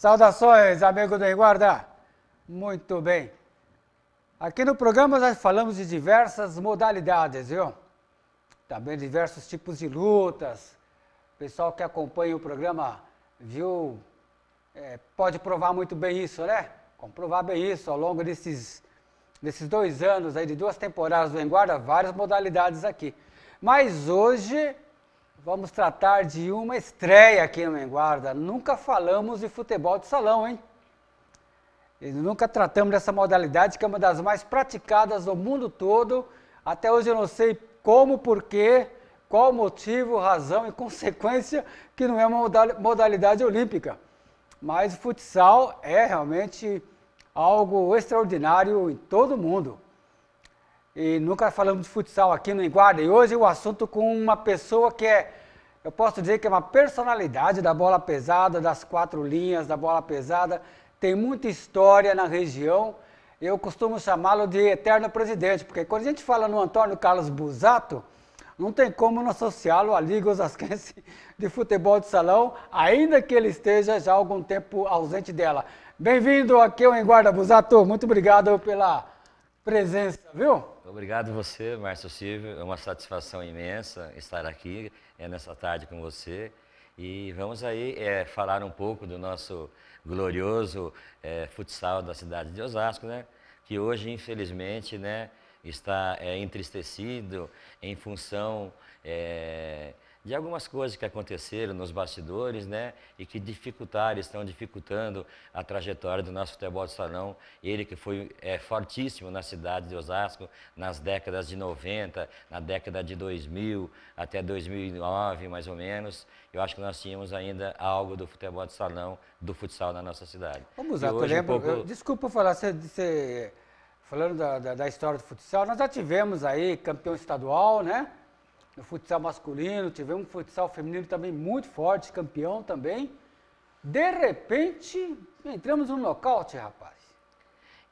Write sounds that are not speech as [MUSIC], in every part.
Saudações, amigo do Enguarda. Muito bem. Aqui no programa nós falamos de diversas modalidades, viu? Também diversos tipos de lutas. O pessoal que acompanha o programa viu, é, pode provar muito bem isso, né? Comprovar bem isso ao longo desses, desses dois anos aí, de duas temporadas do Enguarda, várias modalidades aqui. Mas hoje Vamos tratar de uma estreia aqui no Menguarda. Nunca falamos de futebol de salão, hein? E nunca tratamos dessa modalidade que é uma das mais praticadas no mundo todo. Até hoje eu não sei como, porquê, qual motivo, razão e consequência que não é uma modalidade olímpica. Mas o futsal é realmente algo extraordinário em todo o mundo e nunca falamos de futsal aqui no Enguarda. E hoje o assunto com uma pessoa que é, eu posso dizer que é uma personalidade da bola pesada, das quatro linhas da bola pesada, tem muita história na região. Eu costumo chamá-lo de eterno presidente, porque quando a gente fala no Antônio Carlos Busato, não tem como não associá-lo à Liga Osasquense de Futebol de Salão, ainda que ele esteja já há algum tempo ausente dela. Bem-vindo aqui ao Enguarda Busato, muito obrigado pela presença, viu? Obrigado você, Márcio Silvio. É uma satisfação imensa estar aqui é, nessa tarde com você. E vamos aí é, falar um pouco do nosso glorioso é, futsal da cidade de Osasco, né? Que hoje, infelizmente, né, está é, entristecido em função de algumas coisas que aconteceram nos bastidores, né, e que dificultaram, estão dificultando a trajetória do nosso futebol de salão. Ele que foi é, fortíssimo na cidade de Osasco nas décadas de 90, na década de 2000 até 2009, mais ou menos. Eu acho que nós tínhamos ainda algo do futebol de salão, do futsal na nossa cidade. Vamos lá, hoje, lembro, um pouco... desculpa falar, você, você falando da, da, da história do futsal, nós já tivemos aí campeão estadual, né? no futsal masculino, tivemos um futsal feminino também muito forte, campeão também. De repente, entramos num nocaute, rapaz.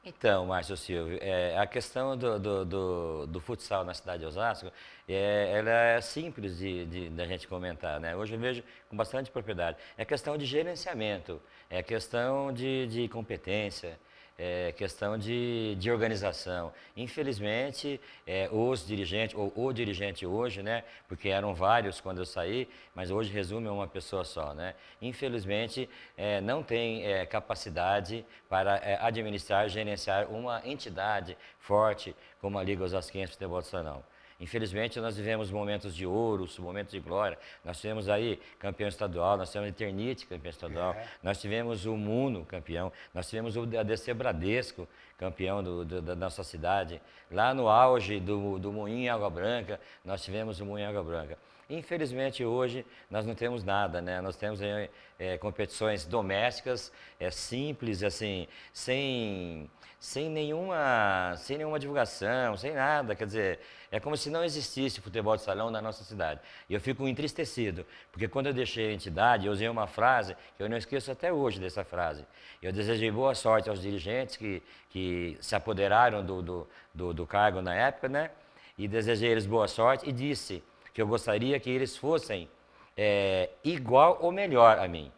Então, Márcio Silvio, é, a questão do, do, do, do, futsal na cidade de Osasco, é, ela é simples de, de, de gente comentar, né? Hoje eu vejo com bastante propriedade. É questão de gerenciamento, é questão de, de competência, é, questão de, de organização. Infelizmente, é, os dirigentes, ou o dirigente hoje, né, porque eram vários quando eu saí, mas hoje resume a uma pessoa só, né, infelizmente é, não tem é, capacidade para é, administrar, gerenciar uma entidade forte como a Liga Osasquense Futebol Nacional. Infelizmente, nós vivemos momentos de ouro, momentos de glória. Nós tivemos aí campeão estadual, nós tivemos Eternite campeão estadual, é. nós tivemos o Muno campeão, nós tivemos o ADC Bradesco campeão do, do, da nossa cidade. Lá no auge do, do Moinho Água Branca, nós tivemos o Moinho Água Branca. Infelizmente, hoje, nós não temos nada, né? Nós temos é, competições domésticas, é, simples, assim, sem, sem, nenhuma, sem nenhuma divulgação, sem nada. Quer dizer, é como se não existisse futebol de salão na nossa cidade. E eu fico entristecido, porque quando eu deixei a entidade, eu usei uma frase, que eu não esqueço até hoje dessa frase. Eu desejei boa sorte aos dirigentes que, que se apoderaram do, do, do, do cargo na época, né? E desejei eles boa sorte e disse que eu gostaria que eles fossem é, igual ou melhor a mim,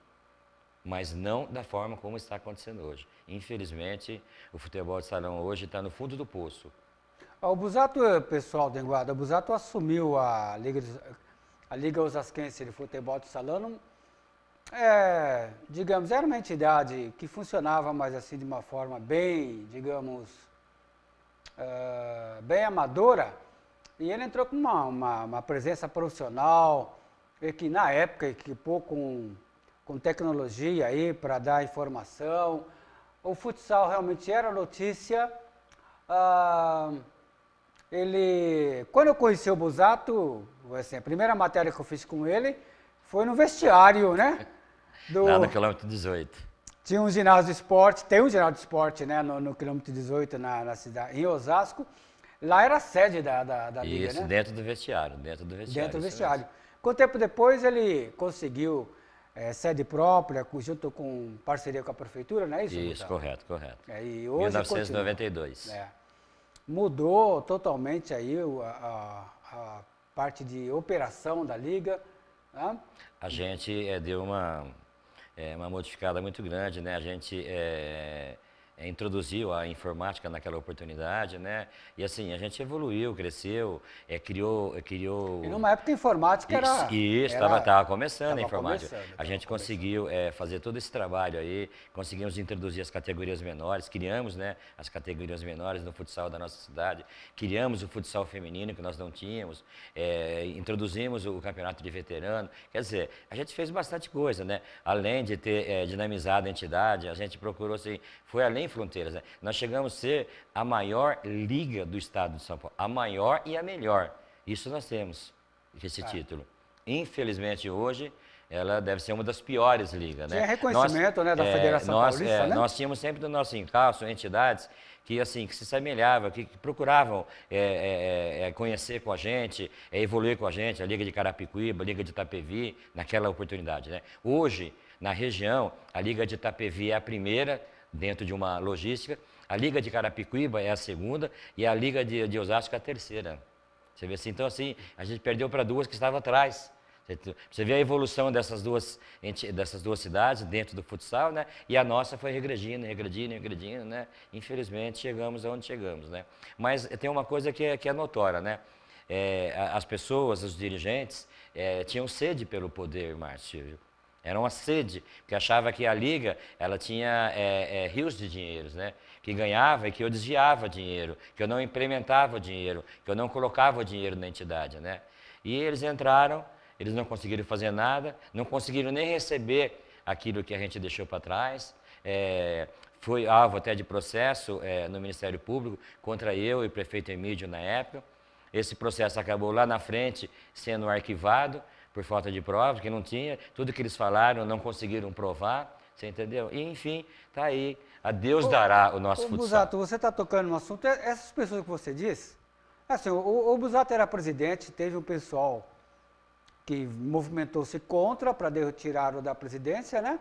mas não da forma como está acontecendo hoje. Infelizmente, o futebol de salão hoje está no fundo do poço. O Busato, eh, pessoal do Enguada, o Busato assumiu a Liga, a Liga Osasquense de Futebol de Salão, é, digamos, era uma entidade que funcionava, mas assim, de uma forma bem, digamos, uh, bem amadora, e ele entrou com uma, uma, uma presença profissional, e que na época equipou com, com tecnologia aí para dar informação. O futsal realmente era notícia. Ah, ele, quando eu conheci o Busato, assim, a primeira matéria que eu fiz com ele foi no vestiário, né? Do, [LAUGHS] Lá no quilômetro 18. Tinha um ginásio de esporte, tem um ginásio de esporte né, no, no quilômetro 18 na, na cidade, em Osasco. Lá era a sede da, da, da Liga, Isso, né? dentro do vestiário, dentro do vestiário. Dentro do vestiário. Mesmo. Quanto tempo depois ele conseguiu é, sede própria, junto com parceria com a prefeitura, não é isso? Isso, correto, correto. É, e hoje 1992. É. Mudou totalmente aí a, a, a, parte de operação da liga. Né? A gente é, deu uma, eh, uma modificada muito grande, né? A gente é, introduziu a informática naquela oportunidade, né? E assim, a gente evoluiu, cresceu, é, criou, é, criou... E numa época a informática era... Isso, estava começando a informática. Começando, a gente conseguiu é, fazer todo esse trabalho aí, conseguimos introduzir as categorias menores, criamos né, as categorias menores no futsal da nossa cidade, criamos o futsal feminino que nós não tínhamos, é, introduzimos o campeonato de veterano, quer dizer, a gente fez bastante coisa, né? Além de ter é, dinamizado a entidade, a gente procurou, assim, foi além fronteiras. Né? Nós chegamos a ser a maior liga do estado de São Paulo, a maior e a melhor. Isso nós temos, esse ah. título. Infelizmente, hoje, ela deve ser uma das piores ligas. Né? Que é reconhecimento nós, né, da é, Federação nós, Paulista, é, né? Nós tínhamos sempre no nosso encalço entidades que assim que se semelhavam, que, que procuravam é, é, é, conhecer com a gente, é, evoluir com a gente, a Liga de Carapicuíba, a Liga de Itapevi, naquela oportunidade. Né? Hoje, na região, a Liga de Itapevi é a primeira dentro de uma logística. A Liga de Carapicuíba é a segunda e a Liga de, de Osasco é a terceira. Você vê assim, então assim, a gente perdeu para duas que estavam atrás. Você vê a evolução dessas duas, dessas duas cidades dentro do futsal, né? E a nossa foi regredindo, regredindo, regredindo, né? Infelizmente chegamos aonde chegamos, né? Mas tem uma coisa que é, que é notória, né? É, as pessoas, os dirigentes, é, tinham sede pelo poder, Márcio. Era uma sede, porque achava que a liga ela tinha é, é, rios de dinheiro, né? que ganhava e que eu desviava dinheiro, que eu não implementava dinheiro, que eu não colocava dinheiro na entidade. Né? E eles entraram, eles não conseguiram fazer nada, não conseguiram nem receber aquilo que a gente deixou para trás. É, foi alvo até de processo é, no Ministério Público contra eu e o prefeito Emílio na época. Esse processo acabou lá na frente sendo arquivado, por falta de provas, que não tinha, tudo que eles falaram não conseguiram provar, você entendeu? E, enfim, tá aí, a Deus dará o nosso ô, futsal. Busato, você está tocando no assunto, é, essas pessoas que você disse, assim, o, o Busato era presidente, teve um pessoal que movimentou-se contra para retirá-lo da presidência, né?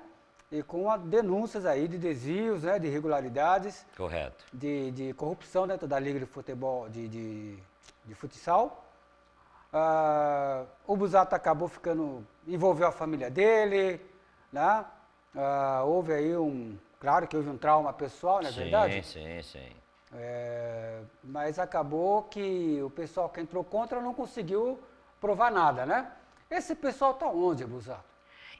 E com a, denúncias aí de desvios, né, de irregularidades. Correto. De, de corrupção dentro da Liga de Futebol, de, de, de Futsal. Ah, o Busato acabou ficando, envolveu a família dele, né? Ah, houve aí um, claro que houve um trauma pessoal, não é sim, verdade? Sim, sim, sim. É, mas acabou que o pessoal que entrou contra não conseguiu provar nada, né? Esse pessoal tá onde, Busato?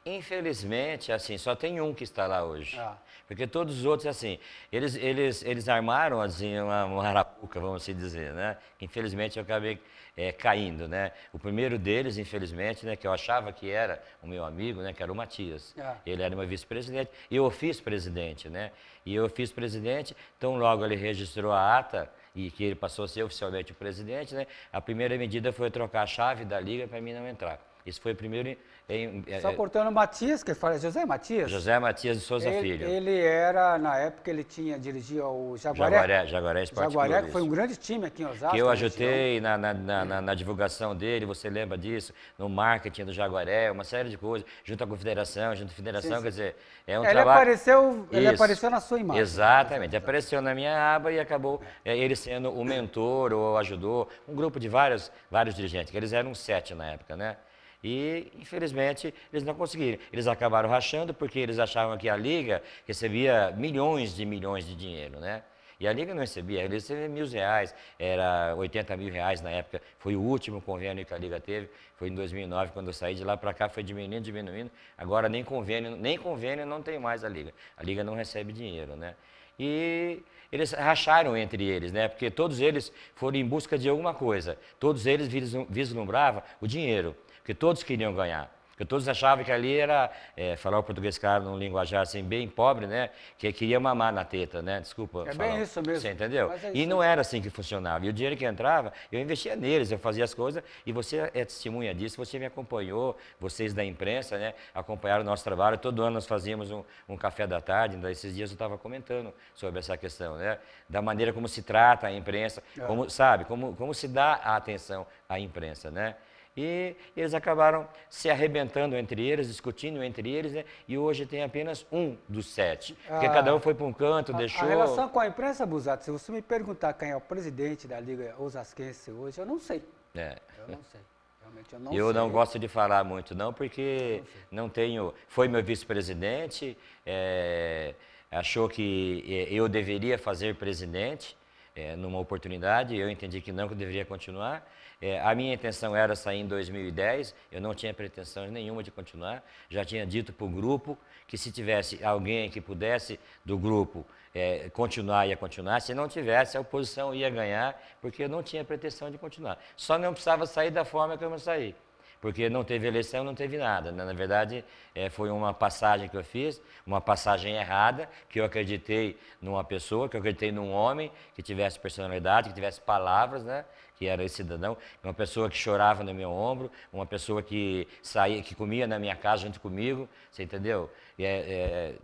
Infelizmente, assim, só tem um que está lá hoje. Ah. Porque todos os outros, assim, eles, eles, eles armaram assim, uma, uma arapuca, vamos assim dizer, né? Infelizmente, eu acabei é, caindo, né? O primeiro deles, infelizmente, né, que eu achava que era o meu amigo, né, que era o Matias. Ah. Ele era meu vice-presidente e eu fiz presidente, né? E eu fiz presidente, então logo ele registrou a ata, e que ele passou a ser oficialmente o presidente, né? A primeira medida foi trocar a chave da liga para mim não entrar. Esse foi o primeiro. Em, em, é, Só é, cortando Matias, que fala, José Matias? José Matias de Souza ele, Filho. Ele era, na época, ele tinha dirigia o Jaguaré. Jaguaré, Jaguaré Esporte Jaguaré, Clube, que foi um grande time aqui em Osasco. Que eu né, ajudei na, na, na, na, divulgação dele, você lembra disso? No marketing do Jaguaré, uma série de coisas, junto à confederação, junto à federação, sim, sim. quer dizer, é um ele trabalho... Apareceu, ele apareceu na sua imagem. Exatamente, apareceu na minha aba e acabou é, ele sendo o mentor ou ajudou, um grupo de vários, vários dirigentes, que eles eram sete na época, né? E, infelizmente, eles não conseguiram. Eles acabaram rachando porque eles achavam que a Liga recebia milhões de milhões de dinheiro, né? E a Liga não recebia, eles Liga recebia mil reais, era 80 mil reais na época. Foi o último convênio que a Liga teve, foi em 2009, quando eu saí de lá para cá, foi diminuindo, diminuindo. Agora nem convênio, nem convênio não tem mais a Liga. A Liga não recebe dinheiro, né? E eles racharam entre eles, né? Porque todos eles foram em busca de alguma coisa. Todos eles vislumbravam o dinheiro que todos queriam ganhar. Porque todos achavam que ali era, é, falar o português claro, num linguajar assim bem pobre, né? Que queria mamar na teta, né? Desculpa. É falar. bem isso mesmo. Você entendeu? É e não era assim que funcionava. E o dinheiro que entrava, eu investia neles, eu fazia as coisas, e você é testemunha disso, você me acompanhou, vocês da imprensa, né? Acompanharam o nosso trabalho. Todo ano nós fazíamos um, um café da tarde, ainda então esses dias eu estava comentando sobre essa questão, né? Da maneira como se trata a imprensa, é. como, sabe, como, como se dá a atenção à imprensa, né? E eles acabaram se arrebentando entre eles, discutindo entre eles, né? e hoje tem apenas um dos sete. Ah, porque cada um foi para um canto, a, deixou. A relação com a imprensa, Busato, se você me perguntar quem é o presidente da Liga Osasquense hoje, eu não sei. É. Eu não sei. Realmente, eu não, eu sei. não gosto de falar muito, não, porque não, não, tenho. Foi meu vice-presidente, é, achou que é, eu deveria fazer presidente, é, numa oportunidade, eu entendi que não, que eu deveria continuar. É, a minha intenção era sair em 2010, eu não tinha pretensão nenhuma de continuar. Já tinha dito para o grupo que se tivesse alguém que pudesse do grupo é, continuar, ia continuar. Se não tivesse, a oposição ia ganhar, porque eu não tinha pretensão de continuar. Só não precisava sair da forma que eu saí porque não teve eleição, não teve nada. Né? Na verdade, é, foi uma passagem que eu fiz, uma passagem errada, que eu acreditei numa pessoa, que eu acreditei num homem que tivesse personalidade, que tivesse palavras, né? que era esse cidadão, uma pessoa que chorava no meu ombro, uma pessoa que saía, que comia na minha casa junto comigo, você entendeu? E, é, é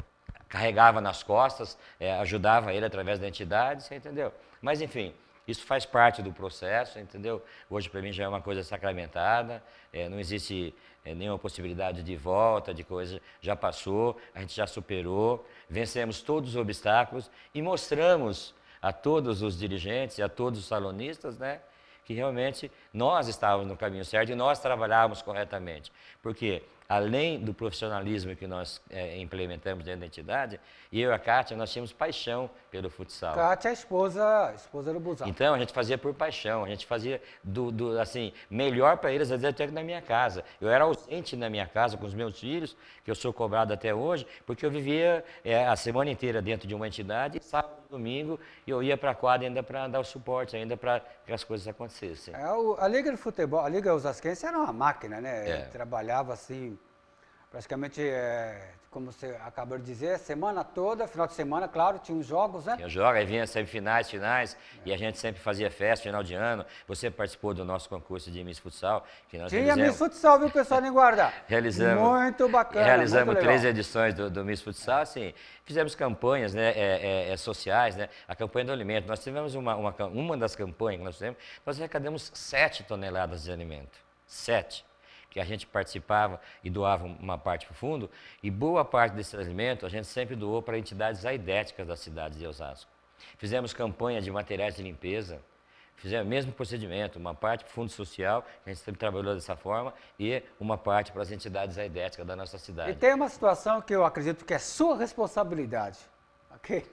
carregava nas costas, é, ajudava ele através da entidade, você entendeu? Mas enfim, isso faz parte do processo, entendeu? Hoje, para mim, já é uma coisa sacramentada, é, não existe é, nenhuma possibilidade de volta, de coisa. Já passou, a gente já superou, vencemos todos os obstáculos e mostramos a todos os dirigentes e a todos os salonistas, né? que realmente nós estávamos no caminho certo e nós trabalhávamos corretamente. Porque, além do profissionalismo que nós é, implementamos dentro da entidade, e eu e a Kátia, nós tínhamos paixão pelo futsal. Kátia é a esposa, a esposa do Busão. Então, a gente fazia por paixão, a gente fazia do, do assim, melhor para eles, às vezes até que na minha casa. Eu era ausente na minha casa com os meus filhos, que eu sou cobrado até hoje, porque eu vivia é, a semana inteira dentro de uma entidade, e sábado e domingo eu ia para a quadra ainda para dar o suporte, ainda para que as coisas acontecessem. É, a Liga de Futebol, a Liga Osasquense era uma máquina, né? É. Trabalhava assim, praticamente é, como você acabou de dizer, semana toda, final de semana, claro, tinha os jogos, né? Tinha jogos, aí vinha semifinais, finais, é. e a gente sempre fazia festa, final de ano. Você participou do nosso concurso de Miss Futsal. Que nós tinha realizamos... Miss Futsal, viu, pessoal, nem guardar. [LAUGHS] realizamos. Muito bacana, Realizamos muito três edições do, do Miss Futsal, assim, fizemos campanhas né, é, é, é, sociais, né? A campanha do alimento. Nós tivemos uma, uma, uma das campanhas que nós fizemos, nós arrecadamos sete toneladas de alimento. Sete que a gente participava e doava uma parte para o fundo, e boa parte desse alimento a gente sempre doou para entidades aidéticas das cidades de Osasco. Fizemos campanha de materiais de limpeza, fizemos o mesmo procedimento, uma parte para o Fundo Social, a gente sempre trabalhou dessa forma, e uma parte para as entidades aidéticas da nossa cidade. E tem uma situação que eu acredito que é sua responsabilidade, ok?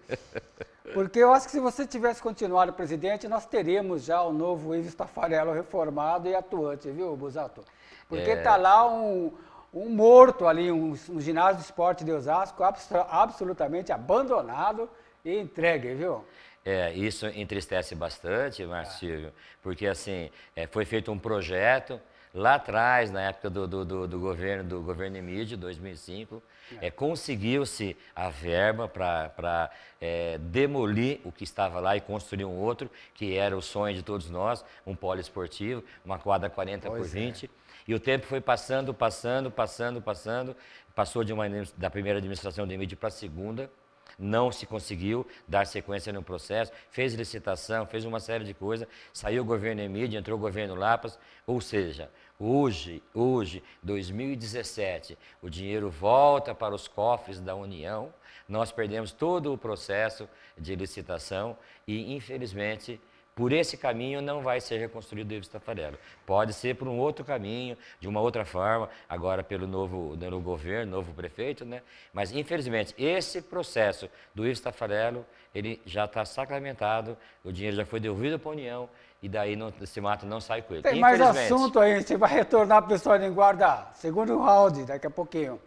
[LAUGHS] Porque eu acho que se você tivesse continuado presidente, nós teríamos já o novo Ives Tafarello reformado e atuante, viu, Busato? Porque está é. Tá lá um, um morto ali, um, um, ginásio de esporte de Osasco absolutamente abandonado e entregue, viu? É, isso entristece bastante, Marcílio, é. porque assim, é, foi feito um projeto lá atrás, na época do, do, do, do governo do governo Emílio, 2005, é, Conseguiu-se a verba para é, demolir o que estava lá e construir um outro, que era o sonho de todos nós, um polo esportivo, uma quadra 40 pois por 20. É. E o tempo foi passando, passando, passando, passando. Passou de uma, da primeira administração de mídia para a segunda não se conseguiu dar sequência no processo, fez licitação, fez uma série de coisas, saiu o governo Emílio, entrou o governo Lapas, ou seja, Hoje, hoje, 2017, o dinheiro volta para os cofres da União, nós perdemos todo o processo de licitação e, infelizmente, por esse caminho não vai ser reconstruído o Davis Tafarel. Pode ser por um outro caminho, de uma outra forma, agora pelo novo, novo governo, novo prefeito, né? Mas, infelizmente, esse processo do Ives Tafarello ele já está sacramentado, o dinheiro já foi devolvido para a União e daí não, esse mato não sai com ele. Tem mais assunto aí, você vai retornar para o pessoal em Guarda, segundo o round, daqui a pouquinho.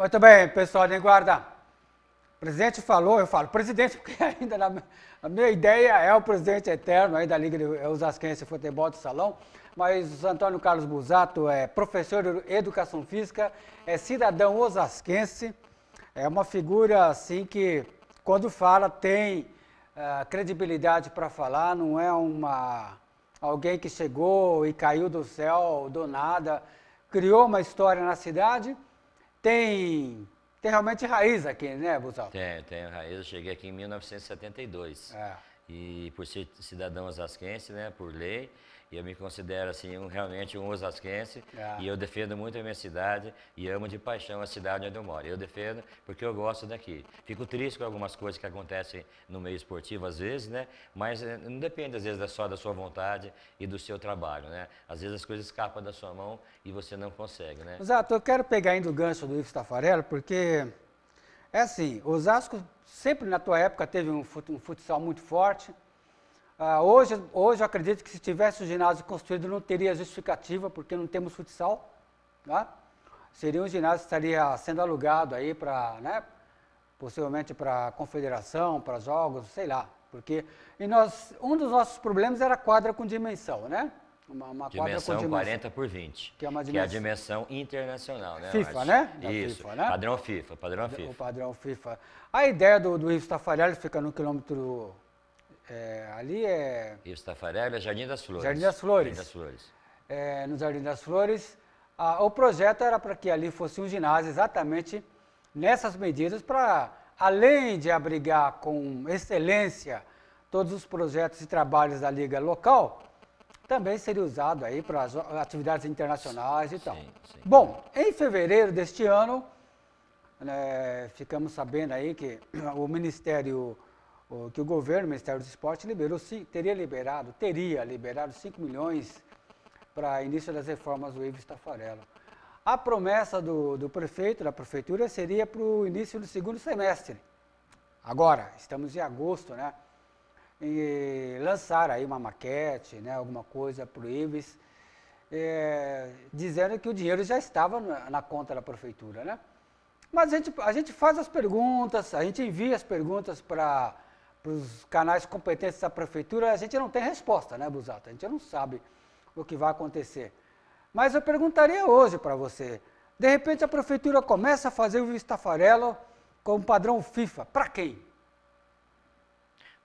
Muito bem, pessoal de guarda. O presidente falou, eu falo presidente, porque [LAUGHS] ainda na, a minha ideia é o presidente eterno aí da Liga de Osasquense Futebol de Salão, mas Antônio Carlos Busato é professor de Educação Física, é cidadão osasquense, é uma figura assim que, quando fala, tem uh, credibilidade para falar, não é uma alguém que chegou e caiu do céu do nada, criou uma história na cidade tem, tem realmente raiz aqui, né, Busal? Tem, tem raiz. Eu cheguei aqui em 1972. É. E por ser cidadão asasquense, né, por lei, e eu me considero assim um, realmente um osasquense é. e eu defendo muito a minha cidade e amo de paixão a cidade onde eu moro. Eu defendo porque eu gosto daqui. Fico triste com algumas coisas que acontecem no meio esportivo às vezes, né? Mas eh, não depende às vezes só da sua vontade e do seu trabalho, né? Às vezes as coisas escapam da sua mão e você não consegue, né? Exato. Eu quero pegar ainda o gancho do Ives Tafarello porque é assim, Osasco sempre na tua época teve um futsal muito forte. Ah, hoje, hoje eu acredito que se tivesse o ginásio construído não teria justificativa, porque não temos futsal. Tá? Seria um ginásio que estaria sendo alugado aí para, né, possivelmente para confederação, para jogos, sei lá. Porque e nós, um dos nossos problemas era quadra com dimensão, né? Uma, uma dimensão, dimensão 40 por 20. Que é, dimensão. que é a dimensão internacional, né? FIFA, né? Da Isso, FIFA, né? padrão FIFA, padrão FIFA. O padrão FIFA. A ideia do, do Rio Stafarelli fica no quilômetro é, ali é. o Stafarelli, é Jardim das Flores. Jardim das Flores. Jardim das Flores. É, no Jardim das Flores. A, o projeto era para que ali fosse um ginásio exatamente nessas medidas, para, além de abrigar com excelência todos os projetos e trabalhos da liga local, também seria usado aí para as atividades internacionais e tal. Sim, sim. Bom, em fevereiro deste ano, né, ficamos sabendo aí que o Ministério que o governo, o Ministério do Esporte, liberou, teria liberado, teria liberado 5 milhões para início das reformas do Ives Tafarello. A promessa do, do prefeito, da prefeitura, seria para o início do segundo semestre. Agora, estamos em agosto, né? E lançar aí uma maquete, né? alguma coisa para o Ives, é, dizendo que o dinheiro já estava na, na conta da prefeitura, né? Mas a gente, a gente faz as perguntas, a gente envia as perguntas para para os canais competentes da prefeitura, a gente não tem resposta, né, Busato? A gente não sabe o que vai acontecer. Mas eu perguntaria hoje para você, de repente a prefeitura começa a fazer o Vistafarelo com padrão FIFA, para quem?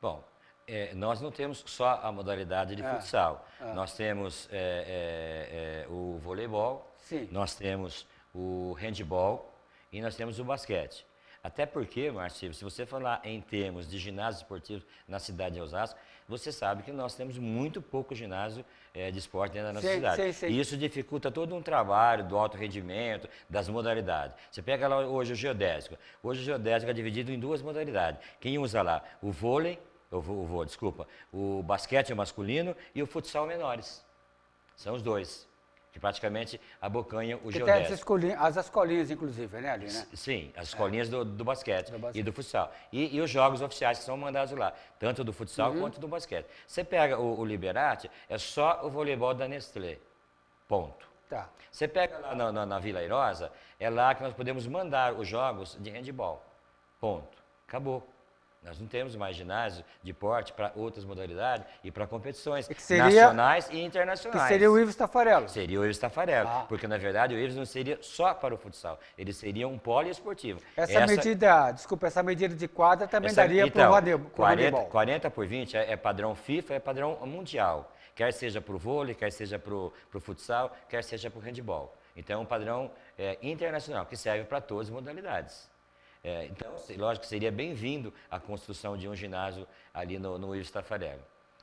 Bom, é, nós não temos só a modalidade de é, futsal. É. Nós temos é, é, é, o voleibol, Sim. nós temos o handball e nós temos o basquete. Até porque, Marcio, se você falar em termos de ginásios esportivos na cidade de Osasco, você sabe que nós temos muito pouco ginásio é, de esporte dentro da nossa cidade. E isso dificulta todo um trabalho do alto rendimento, das modalidades. Você pega lá hoje o geodésico. Hoje o geodésico é dividido em duas modalidades. Quem usa lá? O vôlei, o, vôlei, desculpa, o basquete masculino e o futsal menores. São os dois que praticamente abocanha o que geodésico. Tem as, escolinhas, as escolinhas, inclusive, né, ali, né? Sim, as escolinhas é. do, do, basquete do, basquete e do futsal. E, e, os jogos oficiais que são mandados lá, tanto do futsal uhum. quanto do basquete. Você pega o, o Liberati, é só o voleibol da Nestlé. Ponto. Tá. Você pega lá na, na, na Vila Irosa, é lá que nós podemos mandar os jogos de handball. Ponto. Acabou. Nós não temos mais ginásio de porte para outras modalidades e para competições é seria, nacionais e internacionais. Que seria o Ives Tafarello. Seria o Ives Tafarello, ah. porque na verdade o Ives não seria só para o futsal, ele seria um poliesportivo. Essa, essa medida, desculpa, essa medida de quadra também essa, daria então, para o 40, 40 por 20 é, é padrão FIFA, é padrão mundial, quer seja para o vôlei, quer seja para o futsal, quer seja para o handball. Então é um padrão é, internacional que serve para todas as modalidades. É, então, lógico que seria bem-vindo a construção de um ginásio ali no, no Wilson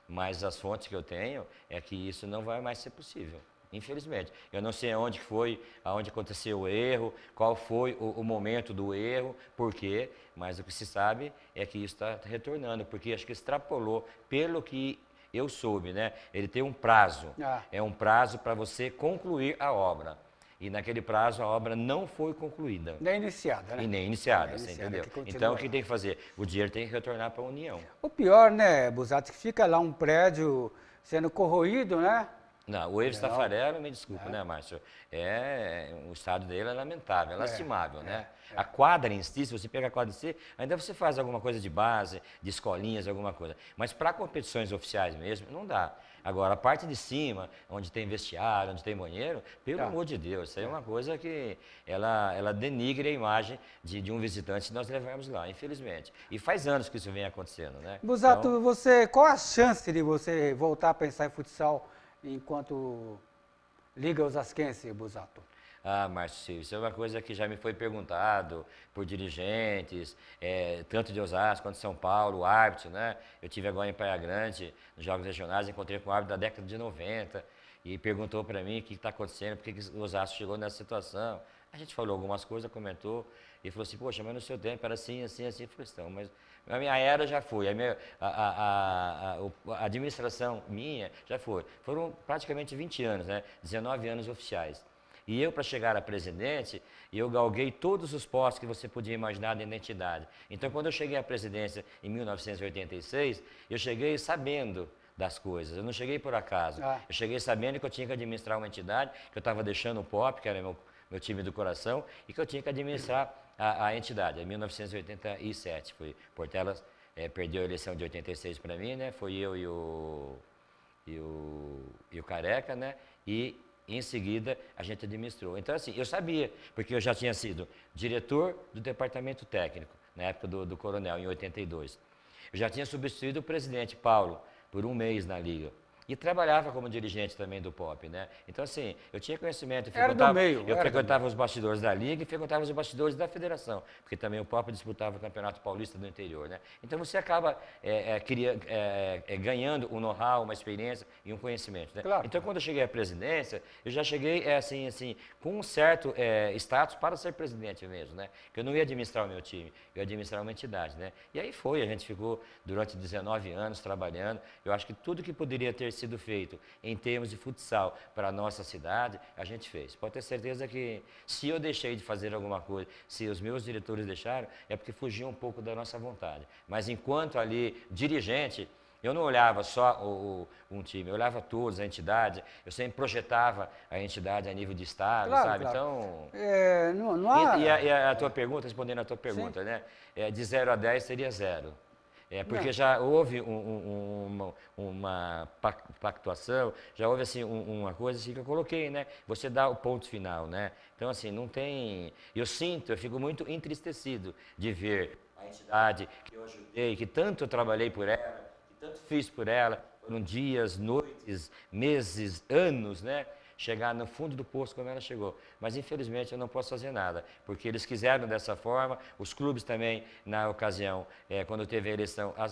Mas as fontes que eu tenho é que isso não vai mais ser possível, infelizmente. Eu não sei onde foi, aonde aconteceu o erro, qual foi o, o momento do erro, por quê, mas o que se sabe é que isso está retornando, porque acho que extrapolou, pelo que eu soube, né? Ele tem um prazo. Ah. É um prazo para você concluir a obra. E naquele prazo a obra não foi concluída. Nem iniciada, né? E nem iniciada, nem você iniciada, entendeu? Que então o que tem que fazer? O dinheiro tem que retornar para a União. O pior, né, Busato, que fica lá um prédio sendo corroído, né? Não, o Eves Tafarel, me desculpa, é. né, Márcio? É, o estado dele é lamentável, é, é lastimável, é, né? É, a é. quadra em si, se você pega a quadra em si, ainda você faz alguma coisa de base, de escolinhas, alguma coisa. Mas para competições oficiais mesmo, não dá. Agora, a parte de cima, onde tem vestiário, onde tem banheiro, pelo tá. amor de Deus, isso é, é uma coisa que ela, ela denigre a imagem de, de um visitante se nós levarmos lá, infelizmente. E faz anos que isso vem acontecendo, né? Busato, então, você, qual a chance de você voltar a pensar em futsal enquanto Liga Osasquense, Busato. Ah, Márcio, isso é uma coisa que já me foi perguntado por dirigentes, é, tanto de Osasco quanto de São Paulo, árbitro, né? Eu tive agora em Praia Grande, nos Jogos Regionais, encontrei com um árbitro da década de 90 e perguntou para mim o que está acontecendo, por que, que o Osasco chegou nessa situação. A gente falou algumas coisas, comentou, e falou assim, poxa, mas no seu tempo era assim, assim, assim. Eu falei, então, mas a minha era já foi, a, minha, a, a, a, administração minha já foi. Foram praticamente 20 anos, né? 19 anos oficiais. E eu, para chegar a presidente, eu galguei todos os postos que você podia imaginar da identidade. Então, quando eu cheguei à presidência em 1986, eu cheguei sabendo das coisas. Eu não cheguei por acaso. Ah. Eu cheguei sabendo que eu tinha que administrar uma entidade, que eu estava deixando o POP, que era meu, meu time do coração, e que eu tinha que administrar a, a entidade. Em 1987 foi Portelas é, eh, perdeu a eleição de 86 para mim, né? Foi eu e o, e o, e o Careca, né? E em seguida a gente administrou. Então, assim, eu sabia, porque eu já tinha sido diretor do departamento técnico, na época do, do coronel, em 82. Eu já tinha substituído o presidente Paulo por um mês na Liga. E trabalhava como dirigente também do pop, né? Então, assim, eu tinha conhecimento. Eu era do meio. Eu frequentava os bastidores da Liga e frequentava os bastidores da Federação, porque também o pop disputava o Campeonato Paulista do interior, né? Então, você acaba é, é, queria, é, é, ganhando um know-how, uma experiência e um conhecimento, né? Claro. Então, quando eu cheguei à presidência, eu já cheguei, é, assim, assim, com um certo é, status para ser presidente mesmo, né? Porque eu não ia administrar o meu time, eu ia administrar uma entidade, né? E aí foi, a gente ficou durante 19 anos trabalhando. Eu acho que tudo que poderia ter sido sido feito em termos de futsal para a nossa cidade, a gente fez. Pode ter certeza que se eu deixei de fazer alguma coisa, se os meus diretores deixaram, é porque fugiu um pouco da nossa vontade. Mas enquanto ali dirigente, eu não olhava só o, o, um time, eu olhava todos, a entidade. Eu sempre projetava a entidade a nível de Estado, claro, sabe? Claro. Então. É, não, não há... e, e, a, e, a, tua pergunta, respondendo a tua pergunta, Sim. né? É, de 0 a 10 seria zero. É porque não. já houve um, um, uma, uma, pactuação, já houve assim um, uma coisa assim que eu coloquei, né? Você dá o ponto final, né? Então assim não tem. Eu sinto, eu fico muito entristecido de ver a entidade que eu ajudei, que tanto eu trabalhei por ela, que tanto fiz por ela, foram dias, noites, meses, anos, né? chegar no fundo do poço como ela chegou. Mas infelizmente eu não posso fazer nada, porque eles quiseram dessa forma, os clubes também, na ocasião, é, quando teve a eleição, é,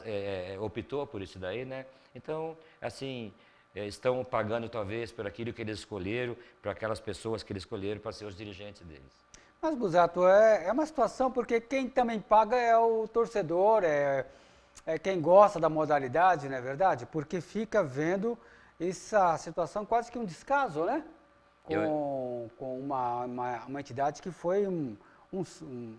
é, é, optou por isso daí, né? Então, assim, é, estão pagando talvez por aquilo que eles escolheram, para aquelas pessoas que eles escolheram para ser os dirigentes deles. Mas, Buzato, é, é uma situação porque quem também paga é o torcedor, é, é quem gosta da modalidade, não é verdade? Porque fica vendo essa situação quase que um descaso, né? Com, Eu... com uma, uma, uma, entidade que foi um, um, um,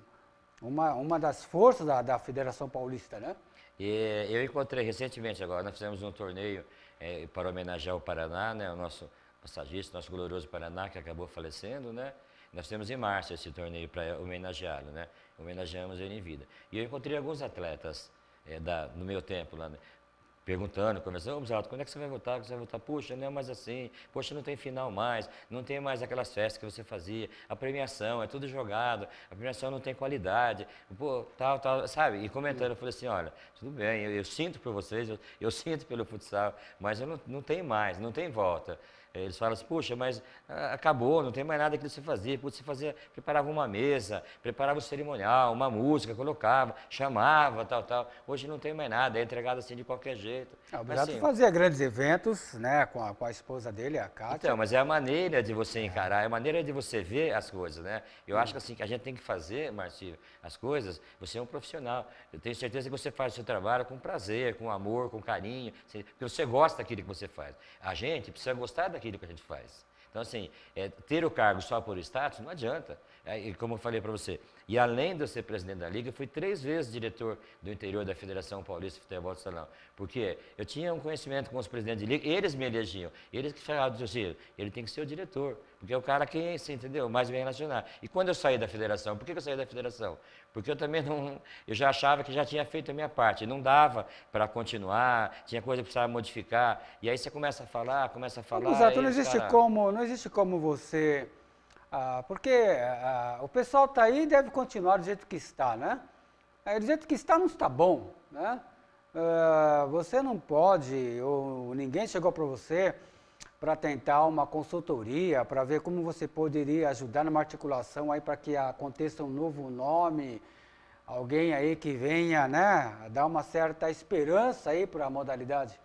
uma, uma das forças da, da Federação Paulista, né? E eu encontrei recentemente agora, nós fizemos um torneio é, para homenagear o Paraná, né, o nosso passagista, nosso glorioso Paraná, que acabou falecendo, né? Nós temos em março esse torneio para homenageá-lo, né? Homenageamos ele em vida. E eu encontrei alguns atletas é, da, no meu tempo lá, né? perguntando, começando, ô Zato, quando é que você vai voltar? você vai voltar? Puxa, não é mais assim, poxa, não tem final mais, não tem mais aquelas festas que você fazia, a premiação é tudo jogado, a premiação não tem qualidade, pô, tal, tal, sabe? E comentando, eu falei assim, olha, tudo bem, eu, eu sinto por vocês, eu, eu, [LAUGHS] sinto pelo futsal, mas eu não, não tem mais, não tem volta. É, eles falam assim, puxa, mas ah, acabou, não tem mais nada que você fazia. Putz, você fazia, preparava uma mesa, preparava um cerimonial, uma música, colocava, chamava, tal, tal. Hoje não tem mais nada, é entregado assim de qualquer jeito. Ah, o Birato assim, fazia grandes eventos, né, com a, com a, esposa dele, a Cátia. Então, mas é a maneira de você é. encarar, é a maneira de você ver as coisas, né? Eu hum. acho que assim, que a gente tem que fazer, Marcio, as coisas, você é um profissional. Eu tenho certeza que você faz o seu trabalho com prazer, com amor, com carinho, assim, porque você gosta daquilo que você faz. A gente precisa gostar daquilo daquilo que a gente faz. Então, assim, é, ter o cargo só por status não adianta. É, e como eu falei para você, e além de eu ser presidente da Liga, fui três vezes diretor do interior da Federação Paulista de Futebol de Salão. Porque eu tinha um conhecimento com os presidentes de Liga, eles me elegiam. Eles que falavam, assim, ele tem que ser o diretor, porque é o cara que, você entendeu, mais bem relacionado. E quando eu saí da Federação, por que eu saí da Federação? Porque eu também não, eu já achava que já tinha feito a minha parte, não dava para continuar, tinha coisa que precisava modificar. E aí você começa a falar, começa a falar. Exato, não existe cara... como, não existe como você ah, porque ah, ah o pessoal está aí e deve continuar do jeito que está, né? Aí, é, do jeito que está não está bom, né? Ah, você não pode, ou ninguém chegou para você para tentar uma consultoria, para ver como você poderia ajudar numa articulação aí para que aconteça um novo nome, alguém aí que venha, né, dar uma certa esperança aí para a modalidade.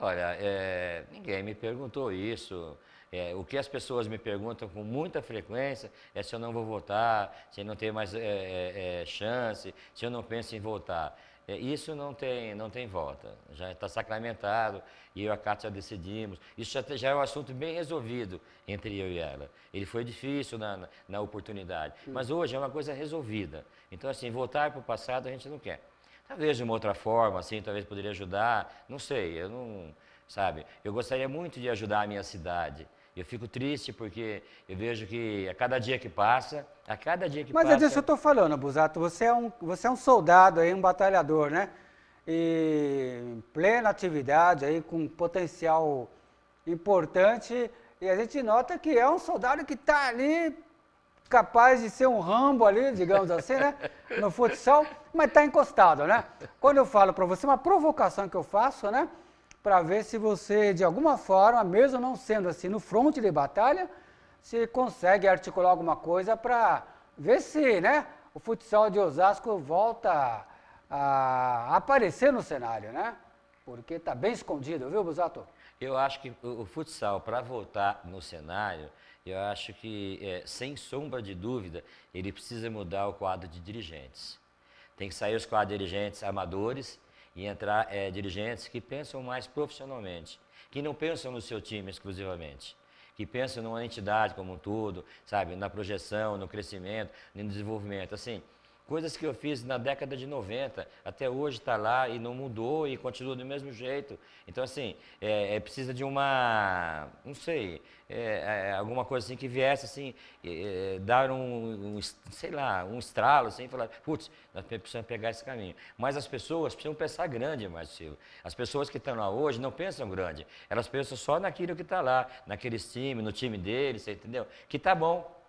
Olha, é, ninguém me perguntou isso. É, o que as pessoas me perguntam com muita frequência é se eu não vou votar, se eu não tenho mais é, é, é chance, se eu não penso em votar. É, isso não tem, não tem volta, já está sacramentado e eu e a Cátia decidimos. Isso já, já, é um assunto bem resolvido entre eu e ela. Ele foi difícil na, na, na oportunidade, hum. mas hoje é uma coisa resolvida. Então, assim, voltar para o passado a gente não quer. Talvez de uma outra forma, assim, talvez poderia ajudar, não sei, eu não. Sabe, eu gostaria muito de ajudar a minha cidade, eu fico triste porque eu vejo que a cada dia que passa, a cada dia que Mas passa. Mas é disso que eu estou falando, Busato. Você é, um, você é um soldado aí, um batalhador, né? E em plena atividade aí, com potencial importante. E a gente nota que é um soldado que está ali capaz de ser um rambo ali, digamos [LAUGHS] assim, né? No futsal, mas está encostado, né? Quando eu falo para você, uma provocação que eu faço, né? para ver se você, de alguma forma, mesmo não sendo assim no fronte de batalha, se consegue articular alguma coisa para ver se né, o futsal de Osasco volta a aparecer no cenário, né? Porque está bem escondido, viu, Busato? Eu acho que o futsal, para voltar no cenário, eu acho que, é, sem sombra de dúvida, ele precisa mudar o quadro de dirigentes. Tem que sair os quadros dirigentes amadores e entrar é, dirigentes que pensam mais profissionalmente, que não pensam no seu time exclusivamente, que pensam numa entidade como um todo, sabe, na projeção, no crescimento, no desenvolvimento. Assim, Coisas que eu fiz na década de 90, até hoje está lá e não mudou e continua do mesmo jeito. Então, assim, é, é precisa de uma, não sei, é, é alguma coisa assim que viesse, assim, é, é, dar um, um, sei lá, um estralo, assim, falar, putz, nós precisamos pegar esse caminho. Mas as pessoas precisam pensar grande, Márcio Silva. As pessoas que estão lá hoje não pensam grande, elas pensam só naquilo que está lá, naqueles times, no time deles, entendeu? Que tá bom.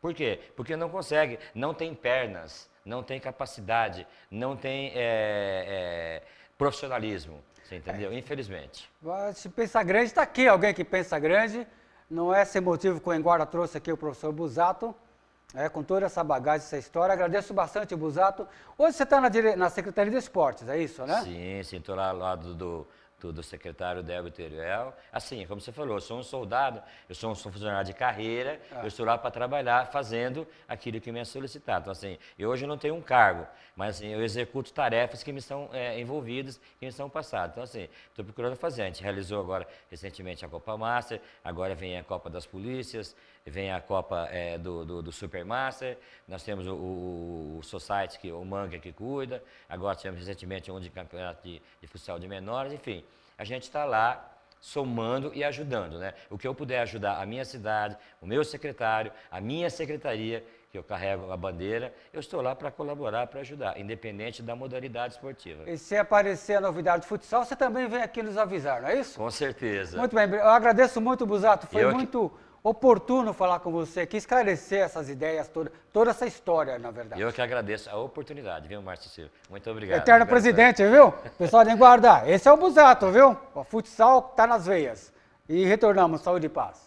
Por quê? Porque não consegue, não tem pernas não tem capacidade, não tem é, é, profissionalismo. Você entendeu? É. Infelizmente. Se pensar grande, está aqui alguém que pensa grande. Não é sem motivo que o Enguara trouxe aqui o professor Busato. É, com toda essa bagagem, essa história. Agradeço bastante, Busato. Hoje você está na, na, Secretaria de Esportes, é isso, né? Sim, sim, estou lá ao lado do tudo secretário Débora Teruel. Assim, como você falou, eu sou um soldado, eu sou um funcionário de carreira, ah. eu estou lá para trabalhar fazendo aquilo que me é solicitado. Então, assim, eu hoje não tenho um cargo, mas assim, eu executo tarefas que me são é, envolvidas, que me são passadas. Então, assim, estou procurando fazer. A gente realizou agora, recentemente, a Copa Master, agora vem a Copa das Polícias, vem a Copa é, do, do, do Supermaster, nós temos o, o, o, Society, que, o Manga que cuida, agora tivemos recentemente um de campeonato de, de futsal de menores, enfim, a gente está lá somando e ajudando, né? O que eu puder ajudar a minha cidade, o meu secretário, a minha secretaria, que eu carrego a bandeira, eu estou lá para colaborar, para ajudar, independente da modalidade esportiva. E se aparecer a novidade de futsal, você também vem aqui nos avisar, não é isso? Com certeza. Muito bem, eu agradeço muito, Busato, foi eu muito... Que oportuno falar com você aqui, esclarecer essas ideias todas, toda essa história, na verdade. Eu que agradeço a oportunidade, viu, Márcio Silva? Muito obrigado. Eterno obrigado. presidente, viu? Pessoal, nem guardar. Esse é o Busato, viu? O futsal está nas veias. E retornamos, saúde e paz.